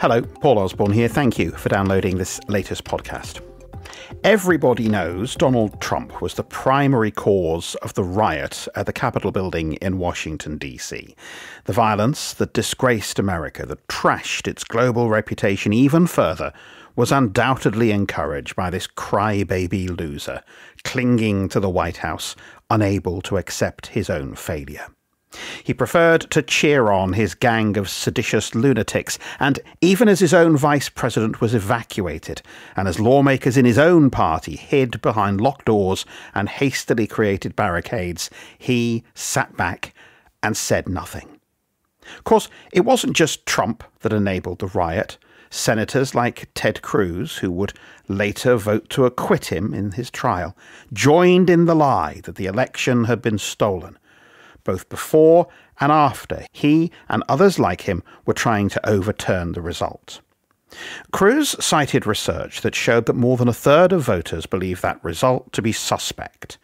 Hello, Paul Osborne here. Thank you for downloading this latest podcast. Everybody knows Donald Trump was the primary cause of the riot at the Capitol building in Washington, D.C. The violence that disgraced America, that trashed its global reputation even further, was undoubtedly encouraged by this crybaby loser, clinging to the White House, unable to accept his own failure. He preferred to cheer on his gang of seditious lunatics, and even as his own vice president was evacuated, and as lawmakers in his own party hid behind locked doors and hastily created barricades, he sat back and said nothing. Of course, it wasn't just Trump that enabled the riot. Senators like Ted Cruz, who would later vote to acquit him in his trial, joined in the lie that the election had been stolen both before and after he and others like him were trying to overturn the result. Cruz cited research that showed that more than a third of voters believe that result to be suspect.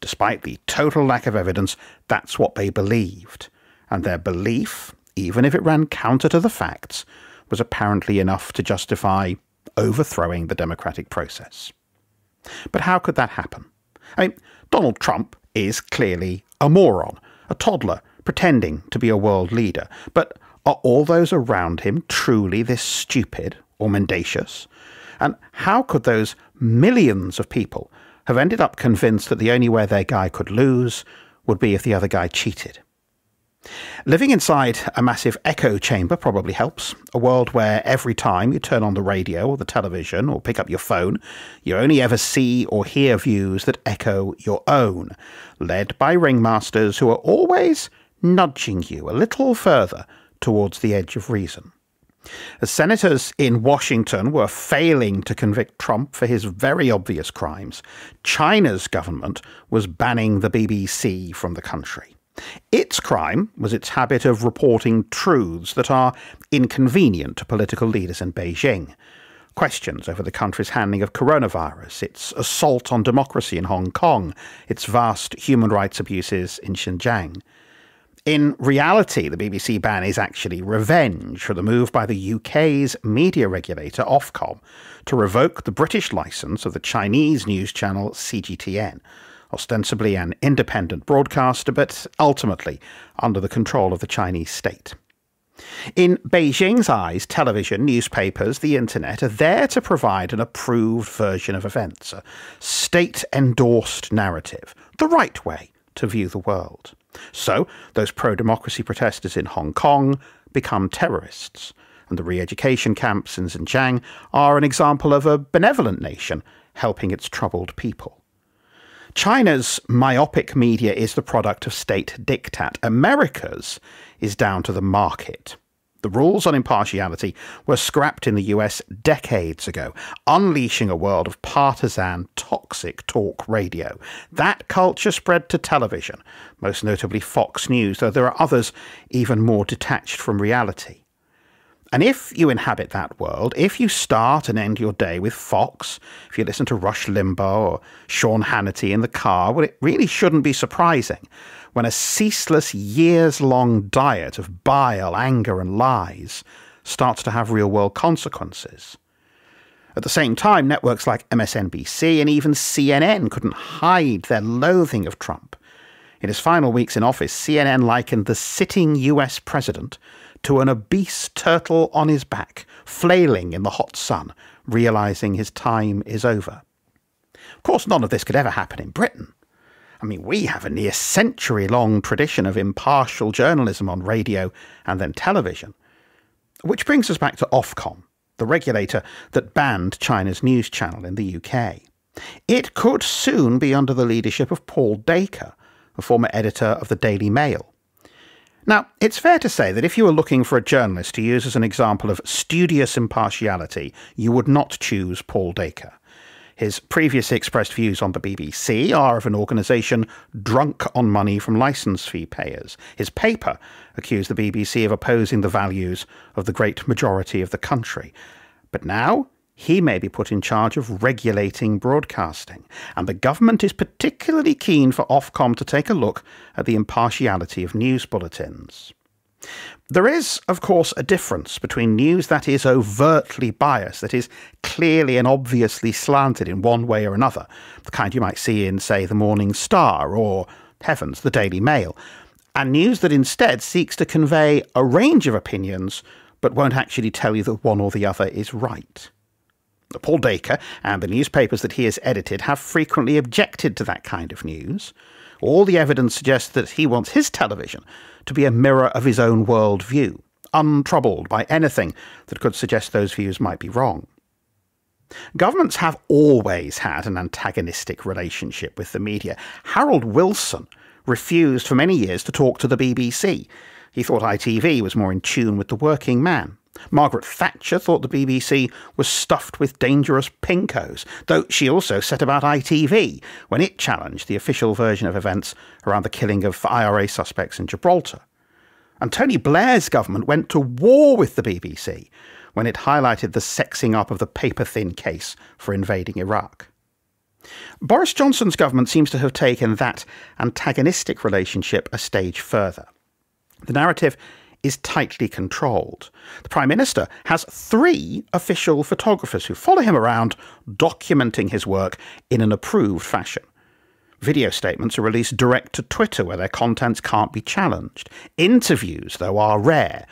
Despite the total lack of evidence, that's what they believed. And their belief, even if it ran counter to the facts, was apparently enough to justify overthrowing the democratic process. But how could that happen? I mean, Donald Trump is clearly a moron a toddler pretending to be a world leader. But are all those around him truly this stupid or mendacious? And how could those millions of people have ended up convinced that the only way their guy could lose would be if the other guy cheated? Living inside a massive echo chamber probably helps. A world where every time you turn on the radio or the television or pick up your phone, you only ever see or hear views that echo your own, led by ringmasters who are always nudging you a little further towards the edge of reason. As senators in Washington were failing to convict Trump for his very obvious crimes, China's government was banning the BBC from the country. Its crime was its habit of reporting truths that are inconvenient to political leaders in Beijing. Questions over the country's handling of coronavirus, its assault on democracy in Hong Kong, its vast human rights abuses in Xinjiang. In reality, the BBC ban is actually revenge for the move by the UK's media regulator, Ofcom, to revoke the British licence of the Chinese news channel CGTN ostensibly an independent broadcaster, but ultimately under the control of the Chinese state. In Beijing's eyes, television, newspapers, the internet are there to provide an approved version of events, a state endorsed narrative, the right way to view the world. So, those pro democracy protesters in Hong Kong become terrorists, and the re education camps in Xinjiang are an example of a benevolent nation helping its troubled people. China's myopic media is the product of state diktat. America's is down to the market. The rules on impartiality were scrapped in the US decades ago, unleashing a world of partisan, toxic talk radio. That culture spread to television, most notably Fox News, though there are others even more detached from reality. And if you inhabit that world, if you start and end your day with Fox, if you listen to Rush Limbaugh or Sean Hannity in the car, well, it really shouldn't be surprising when a ceaseless, years long diet of bile, anger, and lies starts to have real world consequences. At the same time, networks like MSNBC and even CNN couldn't hide their loathing of Trump. In his final weeks in office, CNN likened the sitting US president to an obese turtle on his back, flailing in the hot sun, realizing his time is over. Of course, none of this could ever happen in Britain. I mean, we have a near century long tradition of impartial journalism on radio and then television. Which brings us back to Ofcom, the regulator that banned China's news channel in the UK. It could soon be under the leadership of Paul Dacre, a former editor of the Daily Mail. Now, it's fair to say that if you were looking for a journalist to use as an example of studious impartiality, you would not choose Paul Dacre. His previously expressed views on the BBC are of an organisation drunk on money from licence fee payers. His paper accused the BBC of opposing the values of the great majority of the country. But now he may be put in charge of regulating broadcasting, and the government is particularly keen for Ofcom to take a look at the impartiality of news bulletins. There is, of course, a difference between news that is overtly biased, that is clearly and obviously slanted in one way or another, the kind you might see in, say, the Morning Star or, heavens, the Daily Mail, and news that instead seeks to convey a range of opinions but won't actually tell you that one or the other is right. Paul Dacre and the newspapers that he has edited have frequently objected to that kind of news. All the evidence suggests that he wants his television to be a mirror of his own world view, untroubled by anything that could suggest those views might be wrong. Governments have always had an antagonistic relationship with the media. Harold Wilson refused for many years to talk to the BBC. He thought ITV was more in tune with the working man. Margaret Thatcher thought the BBC was stuffed with dangerous pinkos, though she also set about ITV when it challenged the official version of events around the killing of IRA suspects in Gibraltar. And Tony Blair's government went to war with the BBC when it highlighted the sexing up of the paper thin case for invading Iraq. Boris Johnson's government seems to have taken that antagonistic relationship a stage further. The narrative is tightly controlled. The Prime Minister has three official photographers who follow him around, documenting his work in an approved fashion. Video statements are released direct to Twitter, where their contents can't be challenged. Interviews, though, are rare.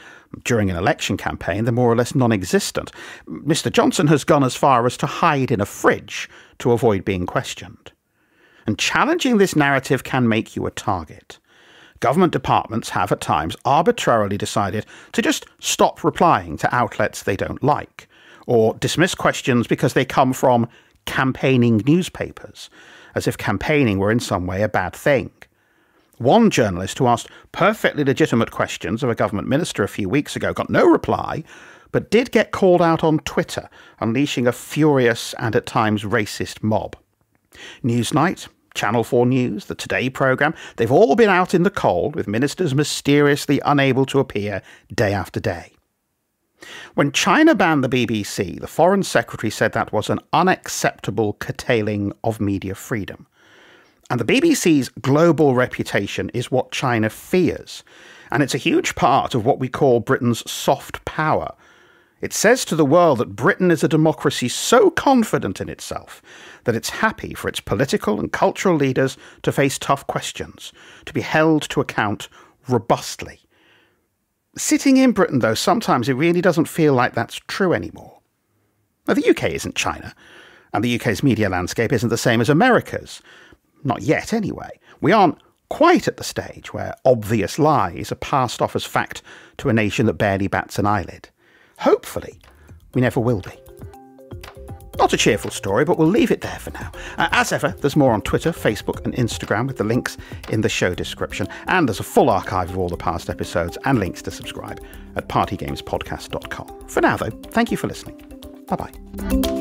During an election campaign, they're more or less non existent. Mr. Johnson has gone as far as to hide in a fridge to avoid being questioned. And challenging this narrative can make you a target government departments have at times arbitrarily decided to just stop replying to outlets they don't like, or dismiss questions because they come from campaigning newspapers, as if campaigning were in some way a bad thing. One journalist who asked perfectly legitimate questions of a government minister a few weeks ago got no reply, but did get called out on Twitter, unleashing a furious and at times racist mob. Newsnight, Channel 4 News, the Today programme, they've all been out in the cold with ministers mysteriously unable to appear day after day. When China banned the BBC, the Foreign Secretary said that was an unacceptable curtailing of media freedom. And the BBC's global reputation is what China fears. And it's a huge part of what we call Britain's soft power, it says to the world that Britain is a democracy so confident in itself that it's happy for its political and cultural leaders to face tough questions, to be held to account robustly. Sitting in Britain, though, sometimes it really doesn't feel like that's true anymore. Now, the UK isn't China, and the UK's media landscape isn't the same as America's. Not yet, anyway. We aren't quite at the stage where obvious lies are passed off as fact to a nation that barely bats an eyelid. Hopefully, we never will be. Not a cheerful story, but we'll leave it there for now. Uh, as ever, there's more on Twitter, Facebook, and Instagram with the links in the show description. And there's a full archive of all the past episodes and links to subscribe at partygamespodcast.com. For now, though, thank you for listening. Bye bye.